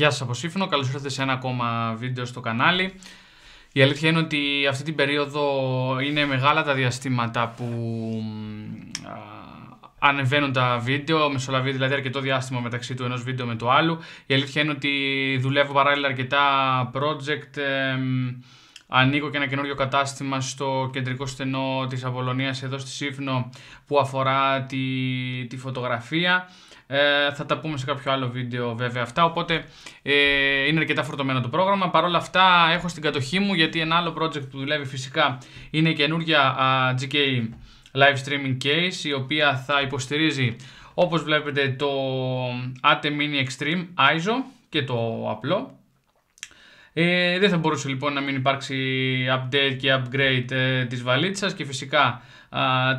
Γεια σας από Σύφνο, καλώς ήρθατε σε ένα ακόμα βίντεο στο κανάλι. Η αλήθεια είναι ότι αυτή την περίοδο είναι μεγάλα τα διαστήματα που ανεβαίνουν τα βίντεο, μεσολαβεί δηλαδή αρκετό διάστημα μεταξύ του ενός βίντεο με το άλλο. Η αλήθεια είναι ότι δουλεύω παράλληλα αρκετά project, ανοίγω και ένα καινούριο κατάστημα στο κεντρικό στενό της Απολωνίας εδώ στη Σύφνο που αφορά τη, τη φωτογραφία. Ε, θα τα πούμε σε κάποιο άλλο βίντεο βέβαια αυτά. Οπότε ε, είναι αρκετά φορτωμένο το πρόγραμμα. Παρ' όλα αυτά έχω στην κατοχή μου γιατί ένα άλλο project που δουλεύει φυσικά είναι η καινούργια GK Live Streaming Case η οποία θα υποστηρίζει όπως βλέπετε το ATE Mini Extreme ISO και το απλό. Ε, δεν θα μπορούσε λοιπόν να μην υπάρξει update και upgrade ε, της βαλίτσας και φυσικά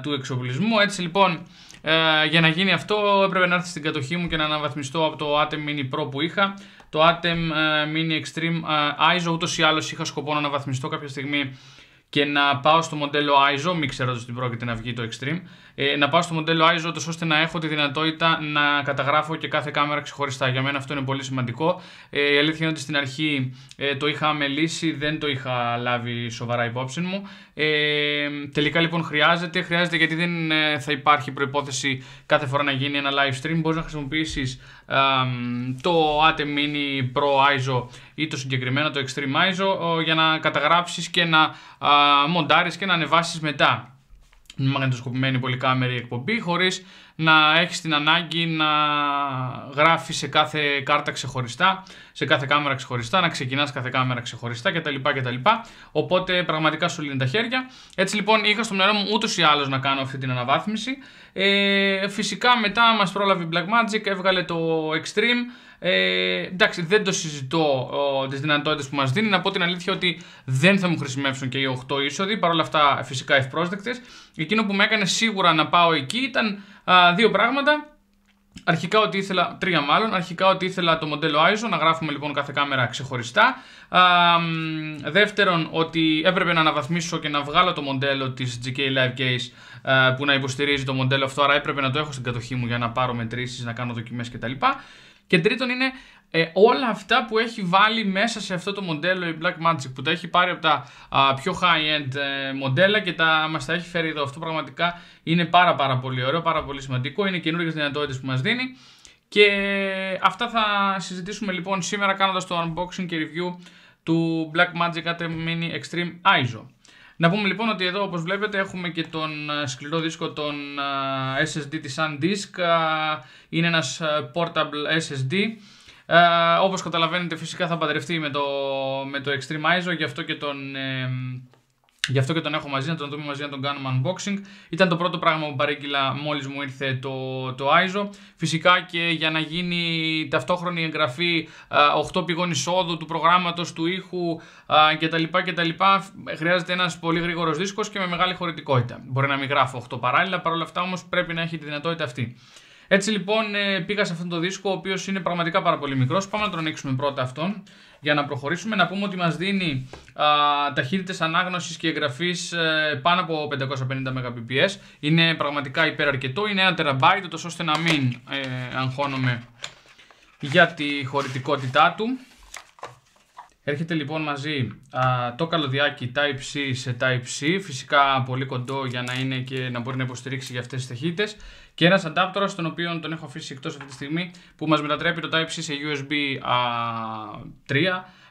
του εξοπλισμού. Έτσι λοιπόν ε, για να γίνει αυτό έπρεπε να έρθει στην κατοχή μου και να αναβαθμιστώ από το Atem Mini Pro που είχα. Το Atem ε, Mini Extreme ε, ISO ούτως ή άλλως είχα σκοπό να αναβαθμιστώ κάποια στιγμή και να πάω στο μοντέλο ISO, μην ξέρω ότι πρόκειται να βγει το Extreme ε, να πάω στο μοντέλο ISO ώστε να έχω τη δυνατότητα να καταγράφω και κάθε κάμερα ξεχωριστά. Για μένα αυτό είναι πολύ σημαντικό. Ε, η αλήθεια είναι ότι στην αρχή ε, το είχα μελήσει, δεν το είχα λάβει σοβαρά υπόψη μου. Ε, τελικά λοιπόν χρειάζεται, χρειάζεται γιατί δεν ε, θα υπάρχει προπόθεση κάθε φορά να γίνει ένα live stream. Μπορείς να χρησιμοποιήσεις το ATEM Mini Pro ISO ή το συγκεκριμένο το Extreme ISO ε, για να καταγράψεις και να μοντάρεις και να ανεβάσεις μετά μαγνητοσκοπημένη πολυκάμερη εκπομπή χωρίς να έχεις την ανάγκη να γράφεις σε κάθε κάρτα ξεχωριστά, σε κάθε κάμερα ξεχωριστά, να ξεκινάς κάθε κάμερα ξεχωριστά κτλ. κτλ. Οπότε πραγματικά σου λύνει τα χέρια. Έτσι λοιπόν είχα στο μυαλό μου ούτως ή άλλως να κάνω αυτή την αναβάθμιση. Ε, φυσικά μετά μας πρόλαβε η Blackmagic, έβγαλε το Extreme ε, εντάξει, δεν το συζητώ τις δυνατότητες που μας δίνει. Να πω την αλήθεια ότι δεν θα μου χρησιμεύσουν και οι 8 είσοδοι, παρόλα αυτά φυσικά ευπρόσδεκτες. Εκείνο που με έκανε σίγουρα να πάω εκεί ήταν δύο πράγματα. Αρχικά ότι ήθελα, τρία μάλλον, αρχικά ότι ήθελα το μοντέλο ISO, να γράφουμε λοιπόν κάθε κάμερα ξεχωριστά. Α, δεύτερον ότι έπρεπε να αναβαθμίσω και να βγάλω το μοντέλο της GK Live Case που να υποστηρίζει το μοντέλο αυτό, άρα έπρεπε να το έχω στην κατοχή μου για να πάρω μετρήσεις, να κάνω δοκιμές κτλ. Και τρίτον είναι ε, όλα αυτά που έχει βάλει μέσα σε αυτό το μοντέλο η Magic που τα έχει πάρει από τα πιο high-end ε, μοντέλα και τα, μας τα έχει φέρει εδώ. Αυτό πραγματικά είναι πάρα πάρα πολύ ωραίο, πάρα πολύ σημαντικό. Είναι καινούργιες δυνατότητες που μας δίνει. Και αυτά θα συζητήσουμε λοιπόν σήμερα κάνοντας το unboxing και review του Blackmagic Mini Extreme ISO. Να πούμε λοιπόν ότι εδώ όπως βλέπετε έχουμε και τον ε, σκληρό δίσκο των ε, SSD της SanDisk. Ε, είναι ένας portable SSD. Όπως καταλαβαίνετε φυσικά θα παντρευτεί με το, με το Extreme ISO, γι' αυτό και τον Γι' αυτό και τον έχω μαζί, να τον δούμε μαζί, να τον κάνουμε unboxing. Ήταν το πρώτο πράγμα που παρήγγειλα μόλις μου ήρθε το, το ISO. Φυσικά και για να γίνει ταυτόχρονη εγγραφή 8 ε, πηγών εισόδου του προγράμματος, του ήχου κτλ. Ε, κτλ χρειάζεται ένας πολύ γρήγορος δίσκος και με μεγάλη χωρητικότητα. Μπορεί να μην γράφω 8 παράλληλα, παρόλα αυτά όμως πρέπει να έχει τη δυνατότητα αυτή. Έτσι λοιπόν ε, πήγα σε αυτόν τον δίσκο, ο οποίος είναι πραγματικά πάρα πολύ μικρός. Πάμε να τον ανοίξουμε πρώτα αυτόν για να προχωρήσουμε. Να πούμε ότι μας δίνει α, ταχύτητες ανάγνωσης και εγγραφής ε, πάνω από 550 Mbps. Είναι πραγματικά υπεραρκετό, είναι ένα TB, τόσο ώστε να μην ε, αγχώνομαι για τη χωρητικότητά του. Έρχεται λοιπόν μαζί α, το καλωδιάκι Type-C σε Type-C, φυσικά πολύ κοντό για να είναι και να μπορεί να υποστηρίξει για αυτές τις ταχύτητες και ένας adapter στον οποίο τον έχω αφήσει εκτός αυτή τη στιγμή που μας μετατρέπει το Type-C σε USB α, 3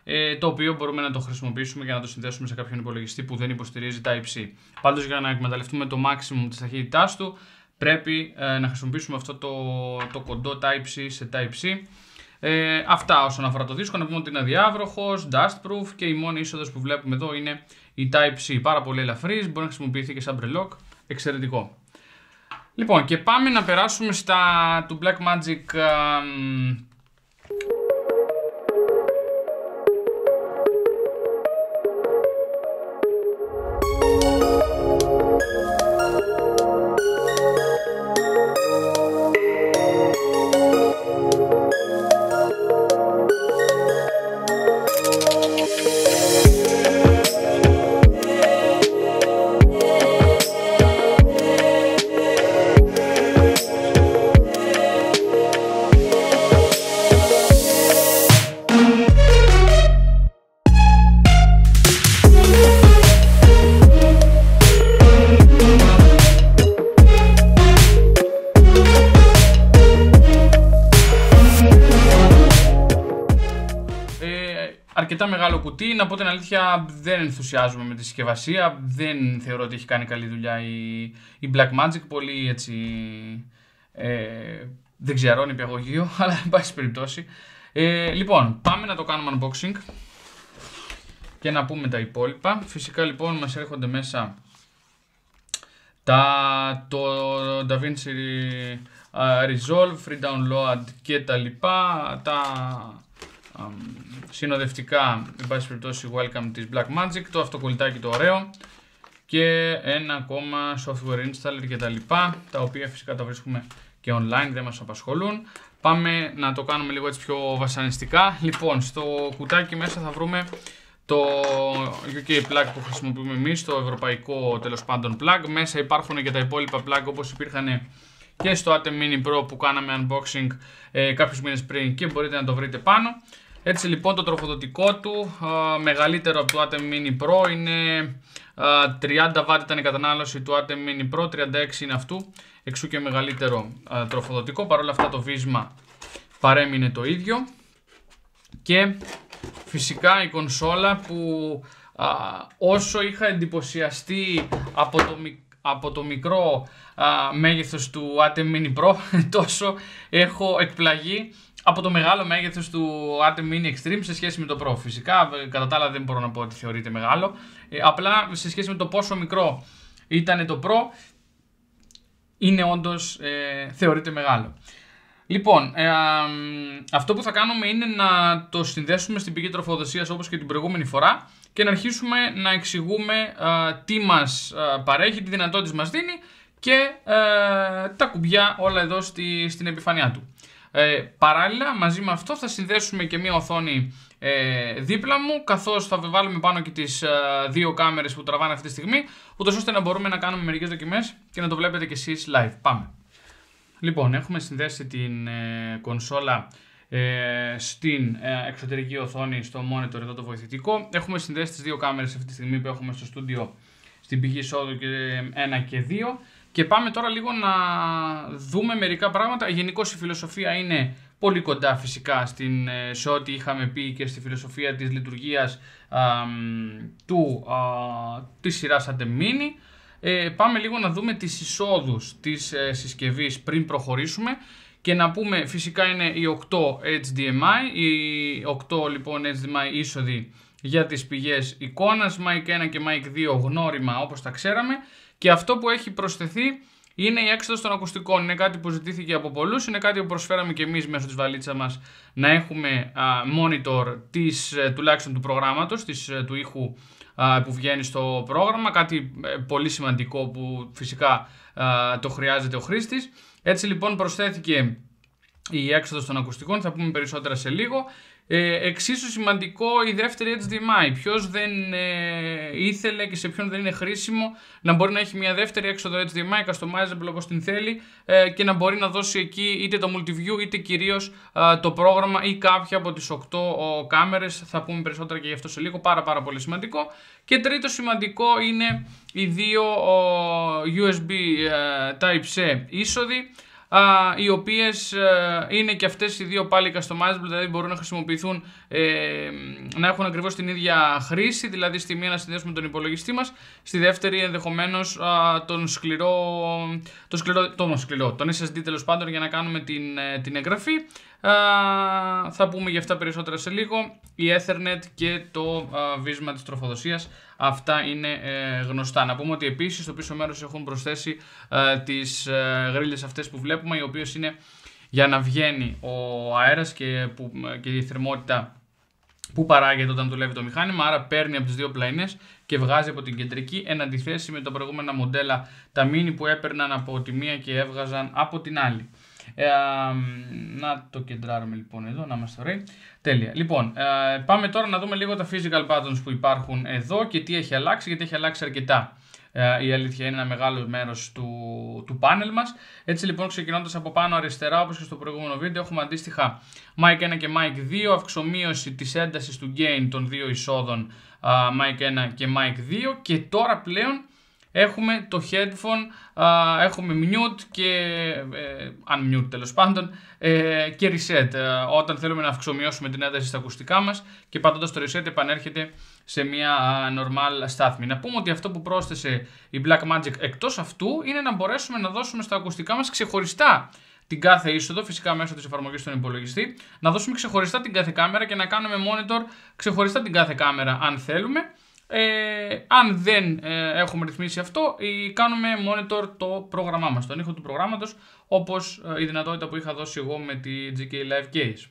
ε, το οποίο μπορούμε να το χρησιμοποιήσουμε για να το συνδέσουμε σε κάποιον υπολογιστή που δεν υποστηρίζει Type-C. Πάντως για να εκμεταλλευτούμε το maximum της ταχύτητάς του πρέπει ε, να χρησιμοποιήσουμε αυτό το, το κοντό Type-C σε Type-C. Ε, αυτά όσον αφορά το δίσκο, να πούμε ότι είναι αδιάβροχος, dustproof και η μόνη είσοδος που βλέπουμε εδώ είναι η Type-C. Πάρα πολύ ελαφρύς, μπορεί να χρησιμοποιηθεί και σαν lock, εξαιρετικό. Λοιπόν, και πάμε να περάσουμε στα του Blackmagic. δεν ενθουσιάζομαι με τη συσκευασία. Δεν θεωρώ ότι έχει κάνει καλή δουλειά η, η Black Magic. Πολύ έτσι. Ε, δεν ξέρω, είναι υπηαγωγείο, αλλά εν πάση περιπτώσει. Ε, λοιπόν, πάμε να το κάνουμε unboxing και να πούμε τα υπόλοιπα. Φυσικά λοιπόν μας έρχονται μέσα τα, το DaVinci ε, Resolve, Free Download και τα λοιπά, τα συνοδευτικά, εν πάση περιπτώσει, welcome της Magic, το αυτοκολλητάκι το ωραίο και ένα ακόμα software installer και τα λοιπά, τα οποία φυσικά τα βρίσκουμε και online, δεν μας απασχολούν. Πάμε να το κάνουμε λίγο έτσι πιο βασανιστικά. Λοιπόν, στο κουτάκι μέσα θα βρούμε το UK plug που χρησιμοποιούμε εμείς, το ευρωπαϊκό τέλος πάντων plug. Μέσα υπάρχουν και τα υπόλοιπα plug όπως υπήρχαν και στο Atem Mini Pro που κάναμε unboxing ε, κάποιους μήνες πριν και μπορείτε να το βρείτε πάνω. Έτσι λοιπόν το τροφοδοτικό του μεγαλύτερο από το Atem Mini Pro είναι 30 W ήταν η κατανάλωση του Atem Mini Pro, 36 είναι αυτού, εξού και μεγαλύτερο τροφοδοτικό, παρόλα αυτά το βίσμα παρέμεινε το ίδιο και φυσικά η κονσόλα που όσο είχα εντυπωσιαστεί από το μικρό από το μικρό μέγεθος του Atem Mini Pro τόσο έχω εκπλαγεί από το μεγάλο μέγεθος του Atem Mini Extreme σε σχέση με το Pro. Φυσικά, ε, κατά τα άλλα δεν μπορώ να πω ότι θεωρείται μεγάλο. Ε, απλά σε σχέση με το πόσο μικρό ήταν το Pro, είναι όντως, ε, θεωρείται μεγάλο. Λοιπόν, ε, αυτό που θα κάνουμε είναι να το συνδέσουμε στην πηγή τροφοδοσίας όπως και την προηγούμενη φορά και να αρχίσουμε να εξηγούμε τι μας παρέχει, τι δυνατότητες μας δίνει και τα κουμπιά όλα εδώ στη, στην επιφάνειά του. Ε, παράλληλα, μαζί με αυτό θα συνδέσουμε και μία οθόνη ε, δίπλα μου, καθώς θα βάλουμε πάνω και τις ε, δύο κάμερες που τραβάνε αυτή τη στιγμή, ούτως ώστε να μπορούμε να κάνουμε μερικές δοκιμές και να το βλέπετε και εσείς live. Πάμε. Λοιπόν, έχουμε συνδέσει την ε, κονσόλα ε, στην εξωτερική οθόνη, στο monitor εδώ το βοηθητικό. Έχουμε συνδέσει τις δύο κάμερες αυτή τη στιγμή που έχουμε στο στούντιο στην πηγή εισόδου 1 και 2. Και πάμε τώρα λίγο να δούμε μερικά πράγματα. Γενικώς η φιλοσοφία είναι πολύ κοντά φυσικά στην, ε, σε ό,τι είχαμε πει και στη φιλοσοφία της λειτουργίας α, του, α, της σειράς Αντεμίνη. Ε, πάμε λίγο να δούμε τις εισόδους της ε, συσκευής πριν προχωρήσουμε και να πούμε φυσικά είναι οι 8 HDMI, οι 8 λοιπόν HDMI είσοδοι για τις πηγές εικόνας, Mic 1 και Mic 2 γνώριμα όπως τα ξέραμε και αυτό που έχει προσθεθεί είναι η έξοδος των ακουστικών. Είναι κάτι που ζητήθηκε από πολλούς, είναι κάτι που προσφέραμε και εμείς μέσω της βαλίτσα μας να έχουμε α, monitor της, ε, τουλάχιστον του προγράμματος, ε, του ήχου που βγαίνει στο πρόγραμμα. Κάτι ε, πολύ σημαντικό που φυσικά το χρειάζεται ο χρήστης. Έτσι λοιπόν προσθέθηκε η έξοδος των ακουστικών, θα πούμε περισσότερα σε λίγο. Ε, εξίσου σημαντικό η δεύτερη HDMI. Ποιος δεν ε, ήθελε και σε ποιον δεν είναι χρήσιμο να μπορεί να έχει μια δεύτερη έξοδο HDMI, customizable όπως την θέλει ε, και να μπορεί να δώσει εκεί είτε το multiview είτε κυρίως το πρόγραμμα ή κάποια από τις 8 κάμερες Θα πούμε περισσότερα και γι' αυτό σε λίγο. Πάρα, πάρα πολύ σημαντικό. Και τρίτο σημαντικό είναι οι δύο USB ε, Type-C είσοδοι α, οι οποίες ε, είναι και αυτές οι δύο πάλι customizable, δηλαδή μπορούν να χρησιμοποιηθούν, ε, να έχουν ακριβώς την ίδια χρήση, δηλαδή στη μία να συνδέσουμε τον υπολογιστή μας, στη δεύτερη ενδεχομένως τον σκληρό, τον σκληρό, τον σκληρό, τον SSD τέλος πάντων για να κάνουμε την, ε, την εγγραφή. Α, θα πούμε για αυτά περισσότερα σε λίγο. Η Ethernet και το α, βίσμα της τροφοδοσίας. Αυτά είναι ε, γνωστά. Να πούμε ότι επίσης στο πίσω μέρος έχουν προσθέσει τις ε, αυτές που βλέπουμε, οι οποίες είναι για να βγαίνει ο αέρας και, που, και η θερμότητα που παράγεται όταν δουλεύει το μηχάνημα, άρα παίρνει από τις δύο πλαϊνές και βγάζει από την κεντρική, εν αντιθέσει με τα προηγούμενα μοντέλα, τα μίνι που έπαιρναν από τη μία και έβγαζαν από την άλλη. Ε, να το κεντράρουμε λοιπόν εδώ, να είμαστε ωραίοι. Τέλεια. Λοιπόν, ε, πάμε τώρα να δούμε λίγο τα physical buttons που υπάρχουν εδώ και τι έχει αλλάξει, γιατί έχει αλλάξει αρκετά. Ε, η αλήθεια είναι ένα μεγάλο μέρος του, του πάνελ μας. Έτσι λοιπόν, ξεκινώντας από πάνω αριστερά, όπως και στο προηγούμενο βίντεο, έχουμε αντίστοιχα mic 1 και mic 2, αυξομοίωση της έντασης του gain των δύο εισόδων uh, mic 1 και mic 2, και τώρα πλέον έχουμε το headphone, α, έχουμε mute και unmute ε, τέλος πάντων ε, και reset ε, όταν θέλουμε να αυξομοιώσουμε την ένταση στα ακουστικά μας και πατώντας το reset επανέρχεται σε μια α, normal στάθμη. Να πούμε ότι αυτό που πρόσθεσε η Blackmagic εκτός αυτού είναι να μπορέσουμε να δώσουμε στα ακουστικά μας ξεχωριστά την κάθε είσοδο, φυσικά μέσω της εφαρμογής στον υπολογιστή, να δώσουμε ξεχωριστά την κάθε κάμερα και να κάνουμε monitor ξεχωριστά την κάθε κάμερα αν θέλουμε. Ε, αν δεν ε, έχουμε ρυθμίσει αυτό, κάνουμε monitor το πρόγραμμά μας, τον ήχο του προγράμματος, όπως ε, η δυνατότητα που είχα δώσει εγώ με τη GK Live Case.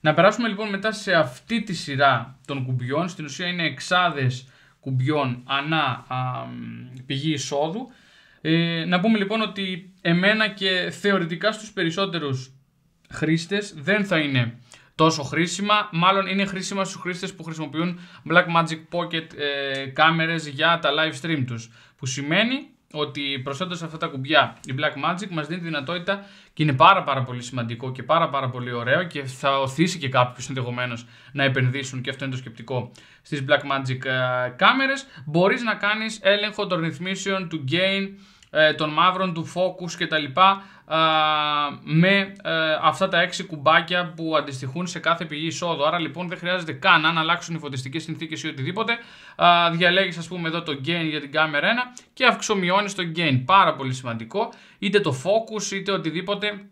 Να περάσουμε λοιπόν μετά σε αυτή τη σειρά των κουμπιών, στην ουσία είναι εξάδες κουμπιών ανά πηγή εισόδου. να πούμε λοιπόν ότι εμένα και θεωρητικά στους περισσότερους χρήστες δεν θα είναι τόσο χρήσιμα. Μάλλον είναι χρήσιμα στους χρήστες που χρησιμοποιούν Blackmagic Pocket ε, κάμερες για τα live stream τους. Που σημαίνει ότι προσθέτοντας αυτά τα κουμπιά η Blackmagic μας δίνει τη δυνατότητα και είναι πάρα πάρα πολύ σημαντικό και πάρα πάρα πολύ ωραίο και θα οθήσει και κάποιους ενδεχομένως να επενδύσουν και αυτό είναι το σκεπτικό στις Blackmagic ε, κάμερες. Μπορείς να κάνεις έλεγχο των ρυθμίσεων του gain, ε, των μαύρων, του focus κτλ με ε, αυτά τα 6 κουμπάκια που αντιστοιχούν σε κάθε πηγή εισόδου. Άρα λοιπόν δεν χρειάζεται καν να αλλάξουν οι φωτιστικές συνθήκες ή οτιδήποτε. Διαλέγεις ας πούμε εδώ το gain για την κάμερα 1 και αυξομειώνεις το gain. Πάρα πολύ σημαντικό. Είτε το focus είτε οτιδήποτε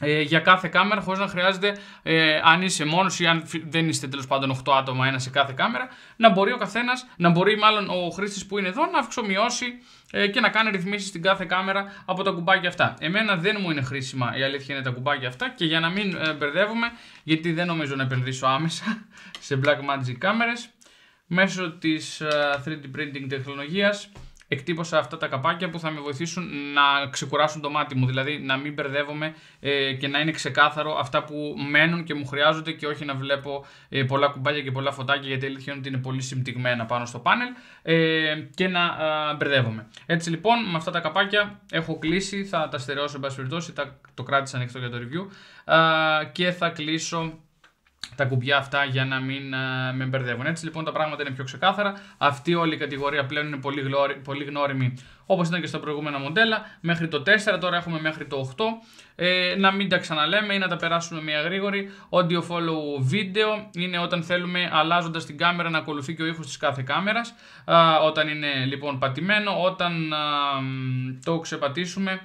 ε, για κάθε κάμερα χωρίς να χρειάζεται ε, αν είσαι μόνος ή αν δεν είστε τέλος πάντων 8 άτομα ένα σε κάθε κάμερα να μπορεί ο καθένας, να μπορεί μάλλον ο χρήστης που είναι εδώ να αυξομοιώσει ε, και να κάνει ρυθμίσεις στην κάθε κάμερα από τα κουμπάκια αυτά. Εμένα δεν μου είναι χρήσιμα η αλήθεια είναι τα κουμπάκια αυτά και για να μην ε, μπερδεύουμε γιατί δεν νομίζω να επενδύσω άμεσα σε Blackmagic κάμερες μέσω της 3D ε, printing τεχνολογίας εκτύπωσα αυτά τα καπάκια που θα με βοηθήσουν να ξεκουράσουν το μάτι μου, δηλαδή να μην μπερδεύομαι ε, και να είναι ξεκάθαρο αυτά που μένουν και μου χρειάζονται και όχι να βλέπω ε, πολλά κουμπάκια και πολλά φωτάκια γιατί αλήθεια είναι ότι είναι πολύ συμπτυγμένα πάνω στο πάνελ ε, και να ε, μπερδεύομαι. Έτσι λοιπόν με αυτά τα καπάκια έχω κλείσει, θα τα στερεώσω εν πάση περιπτώσει, το κράτησα ανοιχτό για το review και θα κλείσω τα κουμπιά αυτά για να μην α, ε, με μπερδεύουν. Έτσι λοιπόν τα πράγματα είναι πιο ξεκάθαρα. Αυτή όλη η κατηγορία πλέον είναι πολύ, πολύ γνώριμη όπως ήταν και στα προηγούμενα μοντέλα. Μέχρι το 4, τώρα έχουμε μέχρι το 8. Ε, να μην τα ξαναλέμε ή να τα περάσουμε μια γρήγορη. Audio follow video είναι όταν θέλουμε αλλάζοντας την κάμερα να ακολουθεί και ο ήχος της κάθε κάμερας. Όταν είναι λοιπόν πατημένο, όταν το ξεπατήσουμε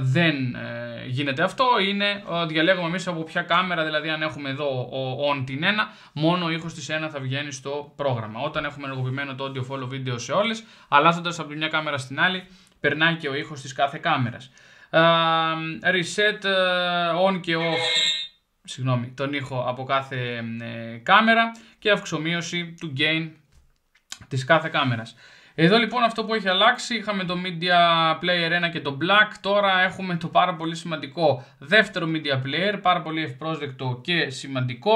δεν ε, γίνεται αυτό. Είναι, ε, διαλέγουμε εμείς από ποια κάμερα, δηλαδή αν έχουμε εδώ on την ένα, μόνο ο ήχος της ένα θα βγαίνει στο πρόγραμμα. Όταν έχουμε ενεργοποιημένο το audio follow video σε όλες, αλλάζοντας από τη μια κάμερα στην άλλη, περνάει και ο ήχος της κάθε κάμερας. reset ε, on και off συγγνώμη, τον ήχο από κάθε κάμερα και αυξομοίωση του gain της κάθε κάμερας. Εδώ λοιπόν αυτό που έχει αλλάξει, είχαμε το Media Player 1 και το Black, τώρα έχουμε το πάρα πολύ σημαντικό δεύτερο Media Player, πάρα πολύ ευπρόσδεκτο και σημαντικό.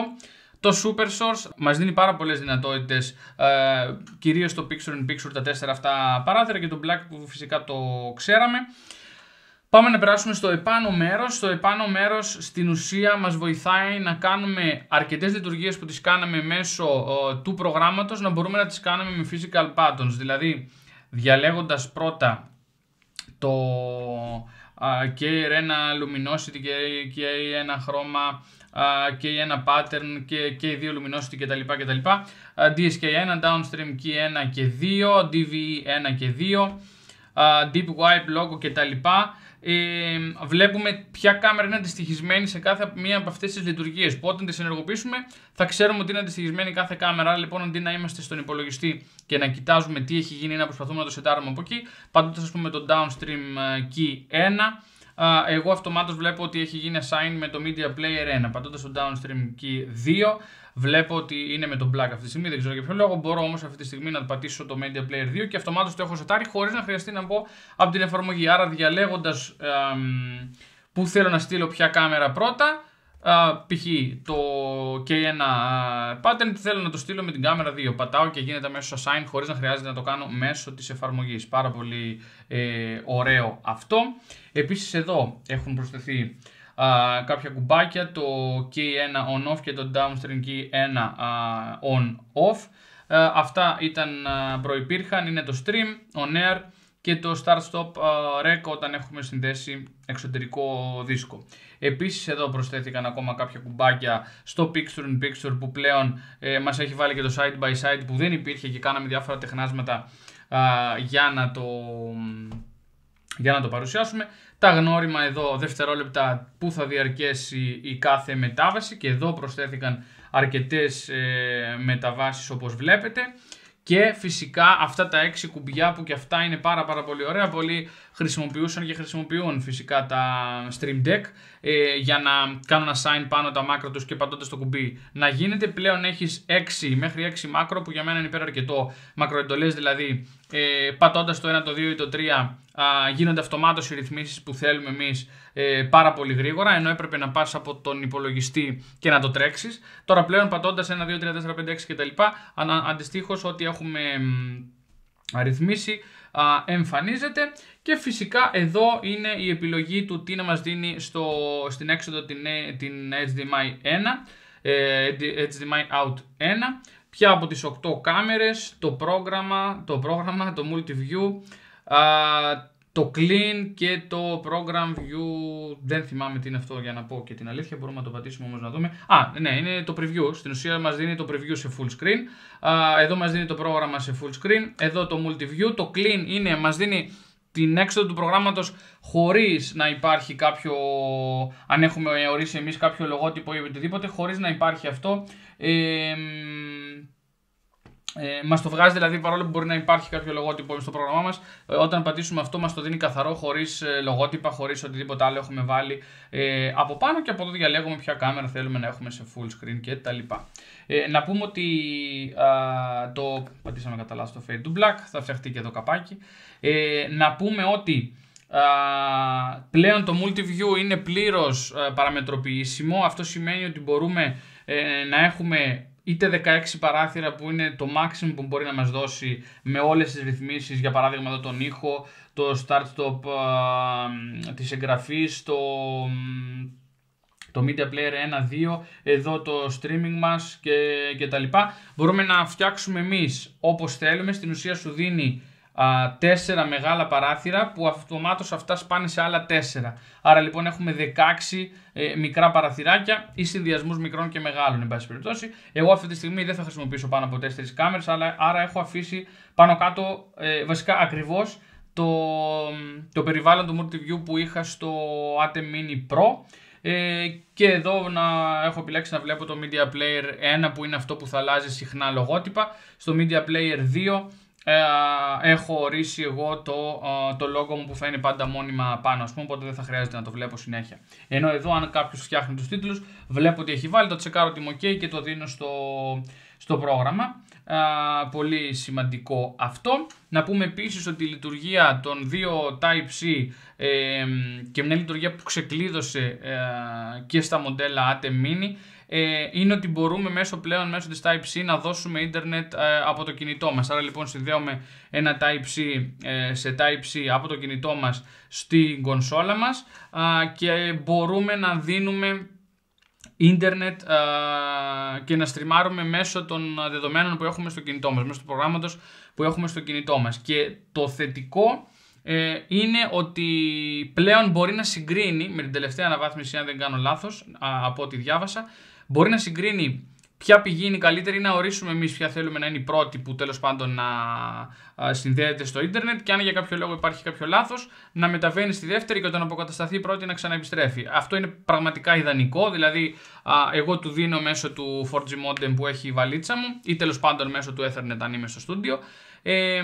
Το Super Source μας δίνει πάρα πολλές δυνατότητες, ε, κυρίως το Picture in Picture, τα τέσσερα αυτά παράθυρα και το Black που φυσικά το ξέραμε. Πάμε να περάσουμε στο επάνω μέρος, Στο επάνω μέρος στην ουσία μας βοηθάει να κάνουμε αρκετές λειτουργίες που τις κάναμε μέσω του προγράμματος να μπορούμε να τις κάνουμε με physical patterns. Δηλαδή διαλέγοντας πρώτα το ε, και ένα luminosity και, και ένα χρώμα k και ένα pattern και, και δύο luminosity κτλ. κτλ. DSK1, downstream key 1 και 2, DVE 1 και 2, deep wipe logo κτλ βλέπουμε ποια κάμερα είναι αντιστοιχισμένη σε κάθε μία από αυτές τις λειτουργίες. Που όταν τις ενεργοποιήσουμε, θα ξέρουμε ότι είναι αντιστοιχισμένη κάθε κάμερα. Λοιπόν, αντί να είμαστε στον υπολογιστή και να κοιτάζουμε τι έχει γίνει, να προσπαθούμε να το σετάρουμε από εκεί, πάντοτε θα πούμε το downstream ε, key 1 εγώ αυτομάτως βλέπω ότι έχει γίνει assign με το Media Player 1. Πατώντας το Downstream Key 2, βλέπω ότι είναι με τον Black αυτή τη στιγμή. Δεν ξέρω για ποιο λόγο. Μπορώ όμως αυτή τη στιγμή να πατήσω το Media Player 2 και αυτομάτως το έχω σετάρει χωρίς να χρειαστεί να μπω από την εφαρμογή. Άρα διαλέγοντας που θέλω να στείλω ποια κάμερα πρώτα, π.χ. το K1 pattern θέλω να το στείλω με την κάμερα 2. Πατάω και γίνεται μέσω assign χωρίς να χρειάζεται να το κάνω μέσω της εφαρμογής. Πάρα πολύ ε, ωραίο αυτό. Επίσης εδώ έχουν προσθεθεί κάποια κουμπάκια, το k 1 on off και το downstream key 1 on off. Ε, αυτά ήταν προϋπήρχαν, είναι το stream, on air, και το start-stop rec όταν έχουμε συνδέσει εξωτερικό δίσκο. Επίσης εδώ προσθέθηκαν ακόμα κάποια κουμπάκια στο picture in picture που πλέον ε, μας έχει βάλει και το side by side που δεν υπήρχε και κάναμε διάφορα τεχνάσματα α, για να το για να το παρουσιάσουμε. Τα γνώριμα εδώ δευτερόλεπτα που θα διαρκέσει η κάθε μετάβαση και εδώ προσθέθηκαν αρκετές ε, μεταβάσεις όπως βλέπετε. Και φυσικά αυτά τα έξι κουμπιά που και αυτά είναι πάρα πάρα πολύ ωραία. Πολλοί χρησιμοποιούσαν και χρησιμοποιούν φυσικά τα Stream Deck ε, για να κάνουν assign πάνω τα μάκρο τους και πατώντας το κουμπί. Να γίνεται πλέον έχεις 6 μέχρι 6 μάκρο που για μένα είναι αρκετό Μακροεντολές δηλαδή ε, πατώντας το 1, το 2 ή το 3 α, γίνονται αυτομάτως οι ρυθμίσεις που θέλουμε εμείς ε, πάρα πολύ γρήγορα, ενώ έπρεπε να πας από τον υπολογιστή και να το τρέξεις Τώρα πλέον πατώντας 1, 2, 3, 4, 5, 6 κτλ. Αντιστοίχως ό,τι έχουμε αριθμίσει α, εμφανίζεται και φυσικά εδώ είναι η επιλογή του τι να μας δίνει στο, στην έξοδο την, ε, την HDMI 1, ε, HDMI Out 1, ποια από τις 8 κάμερες, το πρόγραμμα, το, πρόγραμμα, το Multiview, α, το clean και το program view, δεν θυμάμαι τι είναι αυτό για να πω και την αλήθεια, μπορούμε να το πατήσουμε όμως να δούμε. Α, ναι, είναι το preview, στην ουσία μας δίνει το preview σε full screen, εδώ μας δίνει το πρόγραμμα σε full screen, εδώ το Multi View το clean είναι, μας δίνει την έξοδο του προγράμματος χωρίς να υπάρχει κάποιο, αν έχουμε ορίσει εμείς κάποιο λογότυπο ή οτιδήποτε, χωρίς να υπάρχει αυτό. Ε, μας το βγάζει δηλαδή παρόλο που μπορεί να υπάρχει κάποιο λογότυπο στο πρόγραμμά μας. Ε, όταν πατήσουμε αυτό, μας το δίνει καθαρό χωρίς ε, λογότυπα, χωρίς οτιδήποτε άλλο έχουμε βάλει ε, από πάνω και από εδώ διαλέγουμε ποια κάμερα θέλουμε να έχουμε σε full screen κτλ. Ε, να πούμε ότι α, το. Πατήσαμε κατά λάθο το fade to black, θα φτιαχτεί και εδώ καπάκι. Ε, να πούμε ότι πλέον το Multiview είναι πλήρως ε, παραμετροποιήσιμο. Αυτό σημαίνει ότι μπορούμε ε, να έχουμε είτε 16 παράθυρα που είναι το maximum που μπορεί να μας δώσει με όλες τις ρυθμίσεις, για παράδειγμα εδώ τον ήχο, το start-stop εγγραφή, της εγγραφής, το, το Media Player 1, 2, εδώ το streaming μας και, και τα λοιπά. Μπορούμε να φτιάξουμε εμείς όπως θέλουμε, στην ουσία σου δίνει τέσσερα μεγάλα παράθυρα που αυτομάτως αυτά σπάνε σε άλλα τέσσερα. Άρα λοιπόν έχουμε 16 ε, μικρά παραθυράκια ή συνδυασμούς μικρών και μεγάλων, εν πάση περιπτώσει. Εγώ αυτή τη στιγμή δεν θα χρησιμοποιήσω πάνω από τέσσερις κάμερες. αλλά άρα έχω αφήσει πάνω κάτω, ε, βασικά ακριβώς το, το περιβάλλον του Multiview που είχα στο ATEM Mini Pro. Ε, και εδώ να έχω επιλέξει να βλέπω το Media Player 1 που είναι αυτό που θα αλλάζει συχνά λογότυπα. Στο Media Player 2 ε, έχω ορίσει εγώ το, ε, το logo μου που θα είναι πάντα μόνιμα πάνω, ας πούμε, οπότε δεν θα χρειάζεται να το βλέπω συνέχεια. Ενώ εδώ, αν κάποιος φτιάχνει τους τίτλους, βλέπω ότι έχει βάλει, το τσεκάρω ότι είμαι και το δίνω στο, στο πρόγραμμα. πολύ σημαντικό αυτό. Να πούμε επίσης ότι η λειτουργία των δύο Type-C ε, και μια λειτουργία που ξεκλείδωσε ε, και στα μοντέλα ATEM Mini ε, είναι ότι μπορούμε μέσω πλέον μέσω της Type-C να δώσουμε ίντερνετ ε, από το κινητό μας. Άρα λοιπόν συνδέουμε ένα Type-C ε, σε Type-C από το κινητό μας στην κονσόλα μας και μπορούμε να δίνουμε ίντερνετ και να στριμάρουμε μέσω των δεδομένων που έχουμε στο κινητό μας, μέσω του προγράμματος που έχουμε στο κινητό μας. Και το θετικό ε, είναι ότι πλέον μπορεί να συγκρίνει με την τελευταία αναβάθμιση, αν δεν κάνω λάθος, από ό,τι διάβασα, μπορεί να συγκρίνει ποια πηγή είναι η καλύτερη, να ορίσουμε εμείς ποια θέλουμε να είναι η πρώτη που τέλος πάντων να συνδέεται στο ίντερνετ και αν για κάποιο λόγο υπάρχει κάποιο λάθος, να μεταβαίνει στη δεύτερη και όταν αποκατασταθεί η πρώτη να ξαναεπιστρέφει. Αυτό είναι πραγματικά ιδανικό, δηλαδή εγώ του δίνω μέσω του 4G modem που έχει η βαλίτσα μου ή τέλος πάντων μέσω του Ethernet αν είμαι στο στούντιο. Ε,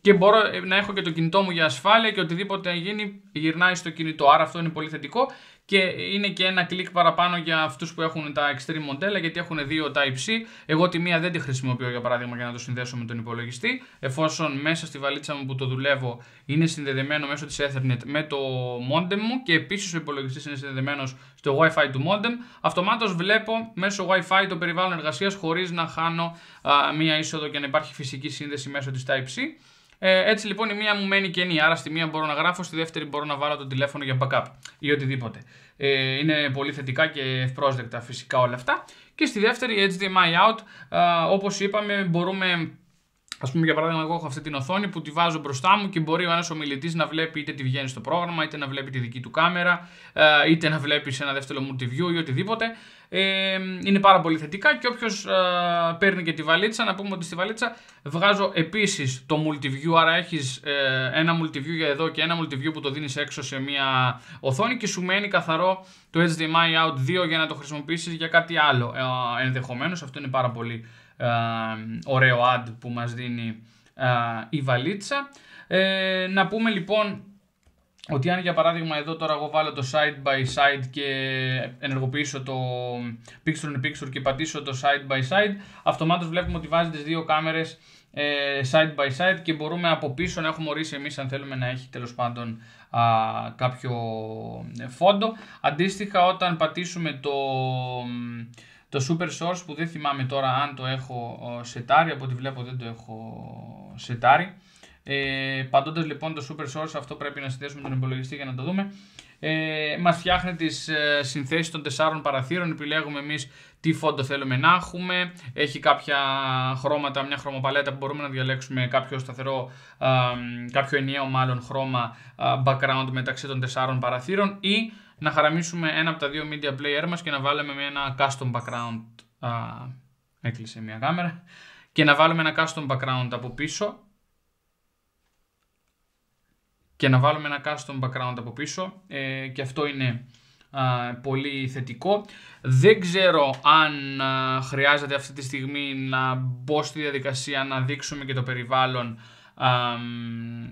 και μπορώ ε, να έχω και το κινητό μου για ασφάλεια και οτιδήποτε γίνει γυρνάει στο κινητό. Άρα αυτό είναι πολύ θετικό και είναι και ένα κλικ παραπάνω για αυτούς που έχουν τα extreme μοντέλα γιατί έχουν δύο Type-C. Εγώ τη μία δεν τη χρησιμοποιώ για παράδειγμα για να το συνδέσω με τον υπολογιστή, εφόσον μέσα στη βαλίτσα μου που το δουλεύω είναι συνδεδεμένο μέσω της Ethernet με το modem μου και επίσης ο υπολογιστής είναι συνδεδεμένος στο WiFi του modem. Αυτομάτως βλέπω μέσω WiFi το περιβάλλον εργασίας χωρίς να χάνω α, μία είσοδο και να υπάρχει φυσική σύνδεση μέσω της Type-C. Ε, έτσι λοιπόν η μία μου μένει κενή. Άρα στη μία μπορώ να γράφω, στη δεύτερη μπορώ να βάλω το τηλέφωνο για backup ή οτιδήποτε. Ε, είναι πολύ θετικά και ευπρόσδεκτα φυσικά όλα αυτά. Και στη δεύτερη HDMI out, όπω όπως είπαμε, μπορούμε Ας πούμε, για παράδειγμα, εγώ έχω αυτή την οθόνη που τη βάζω μπροστά μου και μπορεί ο ένας ομιλητής να βλέπει είτε τη βγαίνει στο πρόγραμμα, είτε να βλέπει τη δική του κάμερα, ε, είτε να βλέπει σε ένα multiview ή οτιδήποτε. Ε, είναι πάρα πολύ θετικά και όποιος ε, παίρνει και τη βαλίτσα, να πούμε ότι στη βαλίτσα βγάζω επίσης το multiview Άρα έχεις ενα multiview για εδώ και ενα multiview που το δίνεις έξω σε μια οθόνη και σου μένει καθαρό το HDMI Out 2 για να το χρησιμοποιήσεις για κάτι άλλο ε, ενδεχομένως. Αυτό είναι πάρα πολύ ε, ωραίο ad που μας δίνει ε, η βαλίτσα. Ε, να πούμε λοιπόν ότι αν για παράδειγμα εδώ τώρα εγώ βάλω το side by side και ενεργοποιήσω το picture in picture και πατήσω το side by side, αυτομάτως βλέπουμε ότι βάζει τις δύο κάμερες side by side και μπορούμε από πίσω να έχουμε ορίσει εμείς αν θέλουμε να έχει τέλος πάντων α, κάποιο φόντο. Αντίστοιχα όταν πατήσουμε το, το Super Source που δεν θυμάμαι τώρα αν το έχω ε, σετάρει, από ό,τι βλέπω δεν το έχω σετάρει. Ε, Παντώντας λοιπόν το Super Source, αυτό πρέπει να συνδέσουμε τον υπολογιστή για να το δούμε. Ε, μας φτιάχνει τις ε, συνθέσεις των τεσσάρων παραθύρων, επιλέγουμε εμείς τι φόντο θέλουμε να έχουμε, έχει κάποια χρώματα, μια χρωμοπαλέτα που μπορούμε να διαλέξουμε κάποιο σταθερό, κάποιο ενιαίο μάλλον χρώμα background μεταξύ των τεσσάρων παραθύρων ή να χαραμίσουμε ένα από τα δύο media player μας και να βάλουμε ένα custom background. Α, έκλεισε μια κάμερα. Και να βάλουμε ένα custom background από πίσω. Και να βάλουμε ένα custom background από πίσω. Ε, και αυτό είναι πολύ θετικό. Δεν ξέρω αν χρειάζεται αυτή τη στιγμή να μπω στη διαδικασία να δείξουμε και το περιβάλλον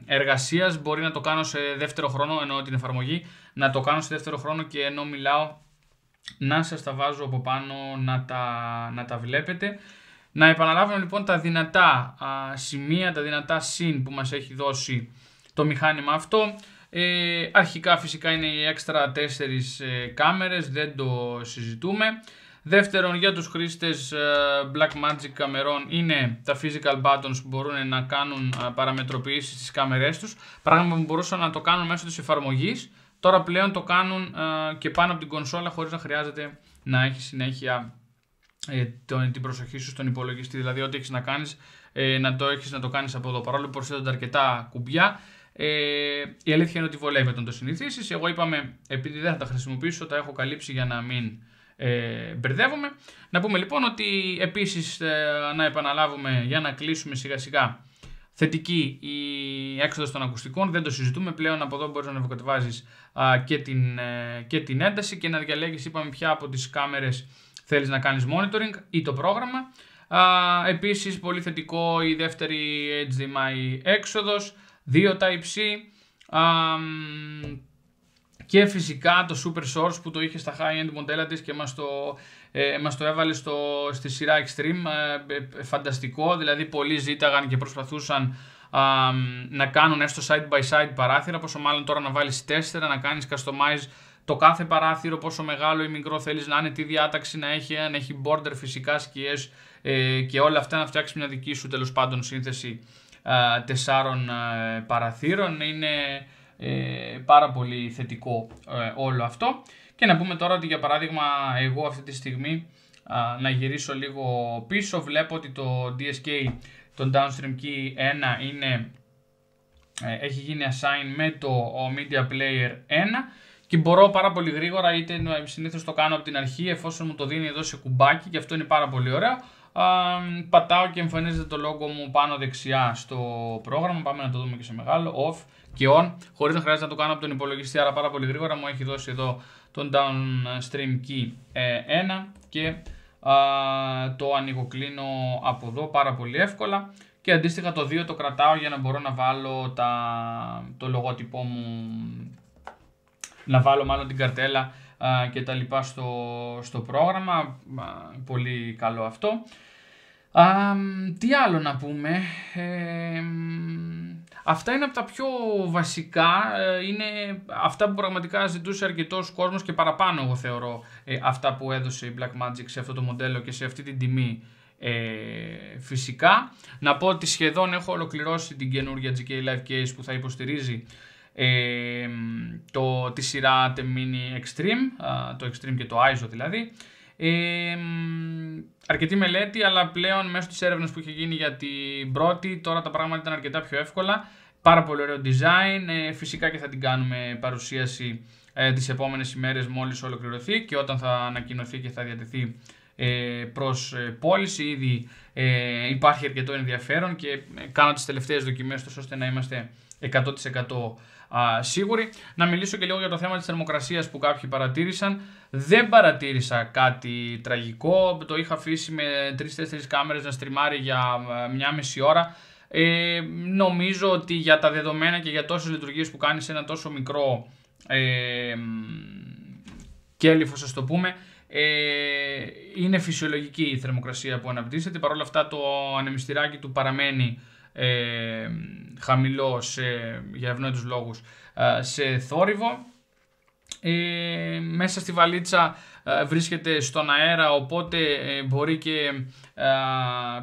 εργασίας. Μπορεί να το κάνω σε δεύτερο χρόνο, ενώ την εφαρμογή, να το κάνω σε δεύτερο χρόνο και ενώ μιλάω να σας τα βάζω από πάνω να τα, να τα βλέπετε. Να επαναλάβουμε λοιπόν τα δυνατά α, σημεία, τα δυνατά συν που μας έχει δώσει το μηχάνημα αυτό. Ε, αρχικά φυσικά είναι οι έξτρα τέσσερις ε, κάμερες, δεν το συζητούμε. Δεύτερον για τους χρήστες ε, Blackmagic καμερών είναι τα physical buttons που μπορούν να κάνουν παραμετροποιήσεις στις κάμερές τους. Πράγμα που μπορούσαν να το κάνουν μέσω της εφαρμογής. Τώρα πλέον το κάνουν ε, και πάνω από την κονσόλα χωρίς να χρειάζεται να έχεις συνέχεια ε, τον, την προσοχή σου στον υπολογιστή. Δηλαδή ό,τι έχεις να κάνεις ε, να το έχεις να το κάνεις από εδώ. Παρόλο που προσθέτονται αρκετά κουμπιά ε, η αλήθεια είναι ότι βολεύει όταν το συνηθίσεις. Εγώ είπαμε, επειδή δεν θα τα χρησιμοποιήσω, τα έχω καλύψει για να μην ε, μπερδεύομαι. Να πούμε λοιπόν ότι επίσης ε, να επαναλάβουμε για να κλείσουμε σιγά σιγά θετική η έξοδος των ακουστικών, δεν το συζητούμε. Πλέον από εδώ μπορείς να ανεβοκατεβάζεις και, την, ε, και την ένταση και να διαλέγεις, είπαμε, ποια από τις κάμερες θέλεις να κάνεις monitoring ή το πρόγραμμα. Α, επίσης πολύ θετικό η το προγραμμα επιση επισης πολυ θετικο η δευτερη HDMI έξοδος, δυο Type-C και φυσικά το Super Source που το είχε στα high-end μοντέλα της και μας το ε, μας το έβαλε στο, στη σειρά Extreme, ε, ε, ε, φανταστικό, δηλαδή πολλοί ζήταγαν και προσπαθούσαν να κάνουν έστω side by side παράθυρα, πόσο μάλλον τώρα να βάλεις τέσσερα, να κάνεις customize το κάθε παράθυρο, πόσο μεγάλο ή μικρό θέλεις να είναι, τι διάταξη να έχει, αν έχει border φυσικά, σκιές ε, και όλα αυτά να φτιάξεις μια δική σου τέλος πάντων σύνθεση τεσσάρων παραθύρων. Είναι πάρα πολύ θετικό όλο αυτό. Και να πούμε τώρα ότι για παράδειγμα εγώ αυτή τη στιγμή να γυρίσω λίγο πίσω βλέπω ότι το DSK, το downstream key 1 είναι, ε, έχει γίνει assign με το media player 1 και μπορώ πάρα πολύ γρήγορα, είτε ε, συνήθως το κάνω από την αρχή εφόσον μου το δίνει εδώ σε κουμπάκι και αυτό είναι πάρα πολύ ωραίο. πατάω και εμφανίζεται το logo μου πάνω δεξιά στο πρόγραμμα. Πάμε να το δούμε και σε μεγάλο. Off και on. Χωρίς να χρειάζεται να το κάνω από τον υπολογιστή, άρα πάρα πολύ γρήγορα μου έχει δώσει εδώ τον downstream ε, key 1 ε, και το ανοιγοκλίνω από εδώ πάρα πολύ εύκολα και αντίστοιχα το 2 το κρατάω για να μπορώ να βάλω τα, το λογότυπό μου να βάλω μάλλον την καρτέλα και τα λοιπά στο, στο πρόγραμμα πολύ καλό αυτό τι άλλο να πούμε Αυτά είναι από τα πιο βασικά, ε, είναι αυτά που πραγματικά ζητούσε αρκετός κόσμος και παραπάνω εγώ θεωρώ ε, αυτά που έδωσε η Blackmagic σε αυτό το μοντέλο και σε αυτή την τιμή ε, φυσικά. Να πω ότι σχεδόν έχω ολοκληρώσει την καινούργια GK Live Case που θα υποστηρίζει ε, το, τη σειρά The Mini Extreme, το Extreme και το ISO δηλαδή. Ε, αρκετή μελέτη, αλλά πλέον μέσω της έρευνας που είχε γίνει για την πρώτη, τώρα τα πράγματα ήταν αρκετά πιο εύκολα. Πάρα πολύ ωραίο design. Ε, φυσικά και θα την κάνουμε παρουσίαση ε, τις επόμενες ημέρες μόλις ολοκληρωθεί και όταν θα ανακοινωθεί και θα διατεθεί ε, προς ε, πώληση ήδη ε, υπάρχει αρκετό ενδιαφέρον και κάνω τις τελευταίες δοκιμές, ώστε να είμαστε 100% α, σίγουροι. Να μιλήσω και λίγο για το θέμα της θερμοκρασίας που κάποιοι παρατήρησαν. Δεν παρατήρησα κάτι τραγικό, το είχα αφήσει με 3-4 κάμερες να στριμάρει για ε, μια μισή ώρα. Ε, νομίζω ότι για τα δεδομένα και για τόσες λειτουργίες που κάνεις σε ένα τόσο μικρό ε, κέλυφο, το πούμε, ε, είναι φυσιολογική η θερμοκρασία που αναπτύσσεται. Παρ' όλα αυτά το ανεμιστηράκι του παραμένει ε, χαμηλός ε, για ευνόητους λόγους ε, σε θόρυβο. Ε, μέσα στη βαλίτσα ε, βρίσκεται στον αέρα οπότε μπορεί και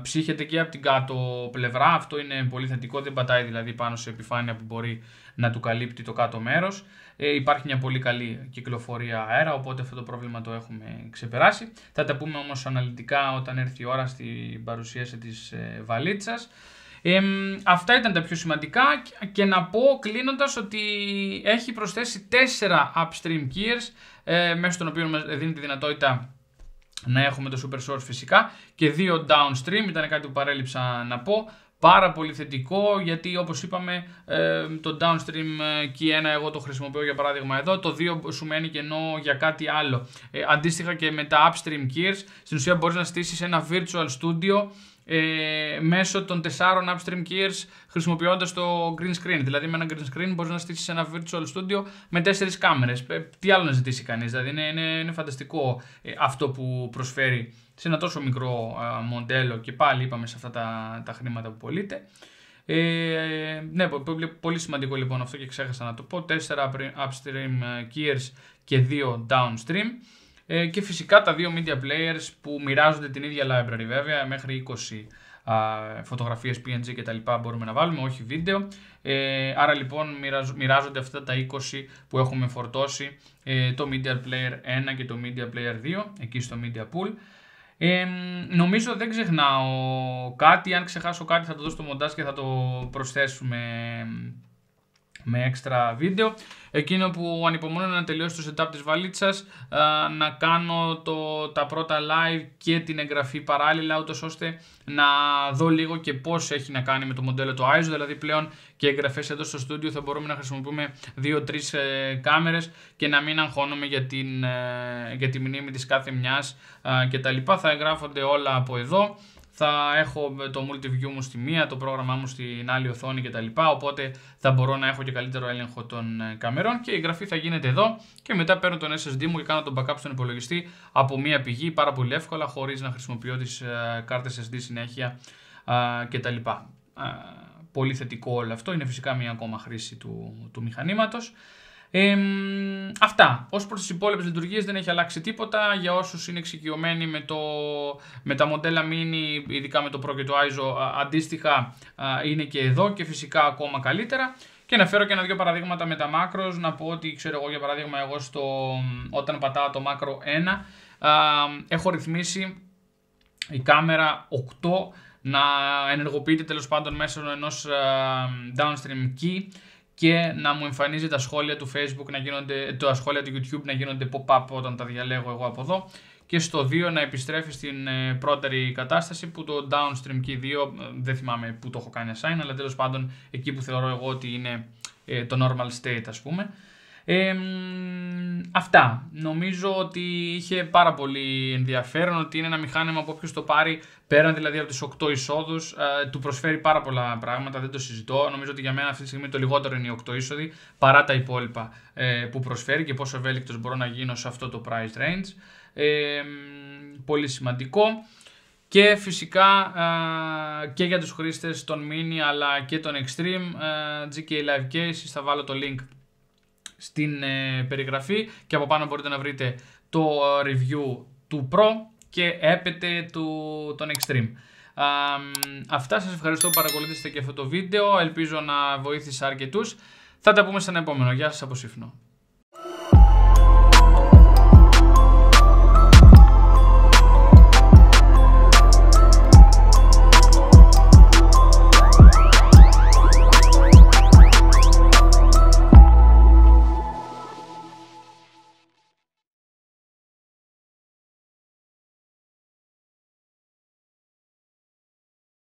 ψύχεται και από την κάτω πλευρά αυτό είναι πολύ θετικό δεν πατάει δηλαδή πάνω σε επιφάνεια που μπορεί να του καλύπτει το κάτω μέρος υπάρχει μια πολύ καλή κυκλοφορία αέρα οπότε αυτό το πρόβλημα το έχουμε ξεπεράσει θα τα πούμε όμως αναλυτικά όταν έρθει η ώρα στην παρουσίαση της βαλίτσας αυτά ήταν τα πιο σημαντικά και να πω κλείνοντας ότι έχει προσθέσει 4 upstream gears ε, μέσω των οποίων οποίο δίνει τη δυνατότητα να έχουμε το super source φυσικά και δύο downstream, ήταν κάτι που παρέλειψα να πω πάρα πολύ θετικό γιατί όπως είπαμε ε, το downstream key ε, 1 εγώ το χρησιμοποιώ για παράδειγμα εδώ το 2 σου μένει κενό για κάτι άλλο αντίστοιχα και με τα upstream keys στην ουσία μπορείς να στήσεις ένα virtual studio ε, μέσω των τεσσάρων upstream gears χρησιμοποιώντας το green screen. Δηλαδή, με ένα green screen μπορείς να στήσεις ένα virtual studio με τέσσερις κάμερες. Ε, τι άλλο να ζητήσει κανείς, δηλαδή είναι, είναι, φανταστικό ε, αυτό που προσφέρει σε ένα τόσο μικρό μοντέλο και πάλι είπαμε σε αυτά τα, τα χρήματα που πωλείται. Ε, ναι, πολύ σημαντικό λοιπόν αυτό και ξέχασα να το πω. 4 upstream ε, gears και 2 downstream. Ε, και φυσικά τα δύο media players που μοιράζονται την ίδια library βέβαια, μέχρι 20 φωτογραφίες PNG και τα λοιπά μπορούμε να βάλουμε, όχι βίντεο. Ε, άρα λοιπόν μοιράζονται αυτά τα 20 που έχουμε φορτώσει ε, το Media Player 1 και το Media Player 2 εκεί στο Media Pool. Ε, νομίζω δεν ξεχνάω κάτι, αν ξεχάσω κάτι θα το δώσω στο μοντάζ και θα το προσθέσουμε με έξτρα βίντεο. Εκείνο που ανυπομονώ να τελειώσω το setup της βαλίτσας, ε, να κάνω το, τα πρώτα live και την εγγραφή παράλληλα, ούτως ώστε να δω λίγο και πώς έχει να κάνει με το μοντέλο του ISO, δηλαδή πλέον και εγγραφές εδώ στο στούντιο θα μπορούμε να χρησιμοποιούμε 2-3 ε, κάμερες και να μην αγχώνουμε για, την, ε, για τη μνήμη της κάθε μιας κτλ. Θα εγγράφονται όλα από εδώ θα έχω το multiview μου στη μία, το πρόγραμμά μου στην άλλη οθόνη κτλ. Οπότε θα μπορώ να έχω και καλύτερο έλεγχο των ε, καμερών και η γραφή θα γίνεται εδώ και μετά παίρνω τον SSD μου και κάνω τον backup στον υπολογιστή από μία πηγή πάρα πολύ εύκολα χωρίς να χρησιμοποιώ τις ε, κάρτες SSD συνέχεια κτλ. Πολύ θετικό όλο αυτό, είναι φυσικά μία ακόμα χρήση του, του μηχανήματος. Ε, αυτά. Ως προς τις υπόλοιπες λειτουργίες δεν έχει αλλάξει τίποτα. Για όσους είναι εξοικειωμένοι με, το, με τα μοντέλα Mini, ειδικά με το Pro και το ISO, αντίστοιχα είναι και εδώ και φυσικά ακόμα καλύτερα. Και να φέρω και ένα-δύο παραδείγματα με τα Macros Να πω ότι ξέρω εγώ για παράδειγμα, εγώ στο, όταν πατάω το Macro 1, έχω ρυθμίσει η κάμερα 8 να ενεργοποιείται τέλος πάντων μέσω ενός downstream key και να μου εμφανίζει τα σχόλια του Facebook, να γίνονται, τα σχόλια του YouTube να γίνονται pop-up όταν τα διαλέγω εγώ από εδώ και στο 2 να επιστρέφει στην ε, πρώτερη κατάσταση που το downstream key 2 ε, δεν θυμάμαι που το έχω κάνει assign αλλά τέλος πάντων εκεί που θεωρώ εγώ ότι είναι ε, το normal state ας πούμε ε, αυτά. Νομίζω ότι είχε πάρα πολύ ενδιαφέρον ότι είναι ένα μηχάνημα που όποιος το πάρει πέραν δηλαδή από τις 8 εισόδους ε, του προσφέρει πάρα πολλά πράγματα. Δεν το συζητώ. Νομίζω ότι για μένα αυτή τη στιγμή το λιγότερο είναι οι 8 είσοδοι παρά τα υπόλοιπα ε, που προσφέρει και πόσο ευέλικτος μπορώ να γίνω σε αυτό το price range. Ε, πολύ σημαντικό. Και φυσικά ε, και για τους χρήστες των Mini αλλά και των Extreme ε, GK Live Case. θα βάλω το link στην ε, περιγραφή και από πάνω μπορείτε να βρείτε το ε, review του Pro και έπεται του, τον Extreme. αυτά σας ευχαριστώ που παρακολουθήσατε και αυτό το βίντεο, ελπίζω να βοήθησα αρκετούς. Θα τα πούμε σε ένα επόμενο. Γεια σας από Σύφνο.